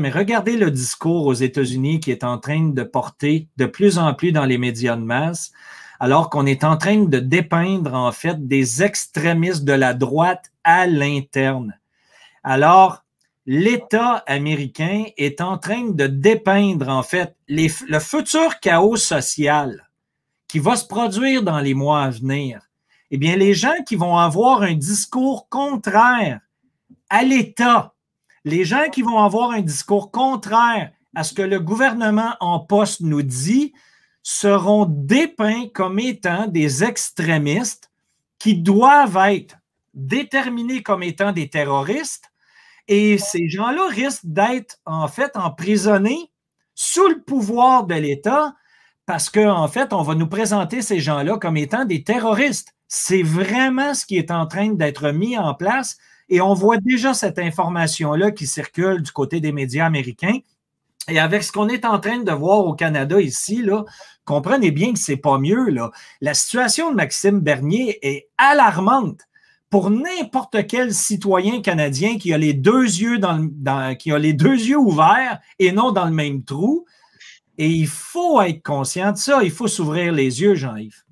mais regardez le discours aux États-Unis qui est en train de porter de plus en plus dans les médias de masse, alors qu'on est en train de dépeindre en fait des extrémistes de la droite à l'interne. Alors, l'État américain est en train de dépeindre en fait le futur chaos social qui va se produire dans les mois à venir. Eh bien, les gens qui vont avoir un discours contraire à l'État les gens qui vont avoir un discours contraire à ce que le gouvernement en poste nous dit seront dépeints comme étant des extrémistes qui doivent être déterminés comme étant des terroristes. Et ces gens-là risquent d'être en fait emprisonnés sous le pouvoir de l'État parce qu'en en fait, on va nous présenter ces gens-là comme étant des terroristes. C'est vraiment ce qui est en train d'être mis en place et on voit déjà cette information-là qui circule du côté des médias américains. Et avec ce qu'on est en train de voir au Canada ici, comprenez bien que c'est pas mieux. Là. La situation de Maxime Bernier est alarmante pour n'importe quel citoyen canadien qui a les deux yeux qui a les deux yeux ouverts et non dans le même trou. Et il faut être conscient de ça. Il faut s'ouvrir les yeux, Jean-Yves.